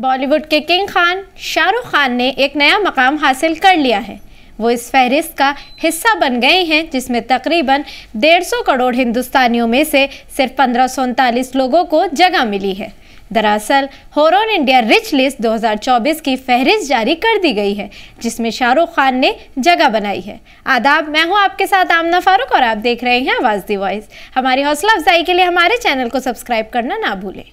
बॉलीवुड के किंग खान शाहरुख खान ने एक नया मकाम हासिल कर लिया है वो इस फहरिस्त का हिस्सा बन गए हैं जिसमें तकरीबन 150 करोड़ हिंदुस्तानियों में से सिर्फ पंद्रह लोगों को जगह मिली है दरअसल होरोन इंडिया रिच लिस्ट 2024 की फहरिस्त जारी कर दी गई है जिसमें शाहरुख खान ने जगह बनाई है आदाब मैं हूं आपके साथ आमना फारूक और आप देख रहे हैं आवाज़ दी वॉइस हमारी हौसला अफजाई के लिए हमारे चैनल को सब्सक्राइब करना ना भूलें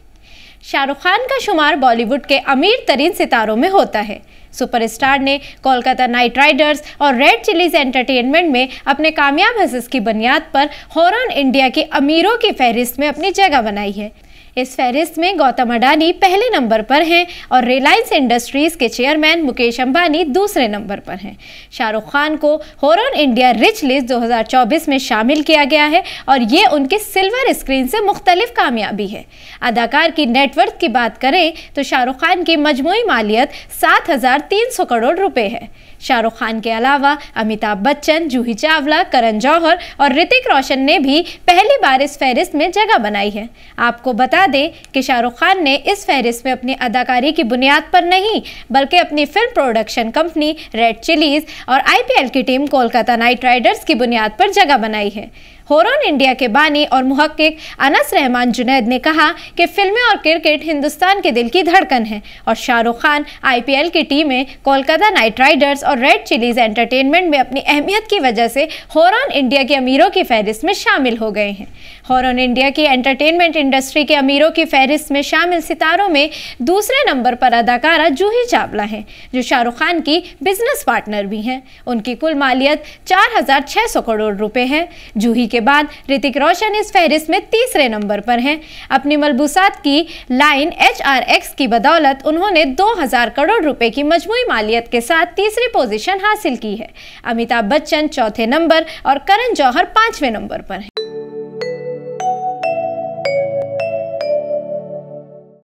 शाहरुख खान का शुमार बॉलीवुड के अमीर तरीन सितारों में होता है सुपरस्टार ने कोलकाता नाइट राइडर्स और रेड चिलीज एंटरटेनमेंट में अपने कामयाब हसस की बुनियाद पर हॉरन इंडिया के अमीरों की फहरिस्त में अपनी जगह बनाई है इस फहरिस्त में गौतम अडानी पहले नंबर पर हैं और रिलायंस इंडस्ट्रीज़ के चेयरमैन मुकेश अंबानी दूसरे नंबर पर हैं शाहरुख खान को हॉरन इंडिया रिच लिस्ट 2024 में शामिल किया गया है और ये उनके सिल्वर स्क्रीन से मुख्तलिफ कामयाबी है अदाकार की नेटवर्थ की बात करें तो शाहरुख खान की मजमू मालियत सात हज़ार तीन सौ करोड़ रुपये है शाहरुख खान के अलावा अमिताभ बच्चन जूही चावला करण जौहर और ऋतिक रोशन ने भी पहली बार इस फहरिस्त में जगह बनाई है आपको बता बता दें कि शाहरुख खान ने इस फहरिस्त में अपनी अदाकारी की बुनियाद पर नहीं बल्कि अपनी film production company Red Chillies और आईपीएल की टीम कोलकाता नाइट राइडर्स की बुनियाद पर जगह बनाई है होरन इंडिया के बानी और मुहक्क अनस रहमान जुनेद ने कहा कि फिल्में और क्रिकेट हिंदुस्तान के दिल की धड़कन है और शाहरुख खान आईपीएल की टीमें कोलकाता नाइट राइडर्स और रेड चिलीज एंटरटेनमेंट में अपनी अहमियत की वजह से हॉरन इंडिया के अमीरों की फहरिस्त में शामिल हो गए हैं हॉरन इंडिया की एंटरटेनमेंट इंडस्ट्री के अमीरों की फहरिस्त में शामिल सितारों में दूसरे नंबर पर अदाकारा जूही चावला हैं जो शाहरुख खान की बिजनेस पार्टनर भी हैं उनकी कुल मालियत चार करोड़ रुपये है जूही के बाद ऋतिक रोशन इस फहरिस्त में तीसरे नंबर पर हैं अपनी मलबूसात की लाइन एच की बदौलत उन्होंने 2000 करोड़ रुपए की मजमू मालियत के साथ तीसरी पोजीशन हासिल की है अमिताभ बच्चन चौथे नंबर और करण जौहर पाँचवें नंबर पर हैं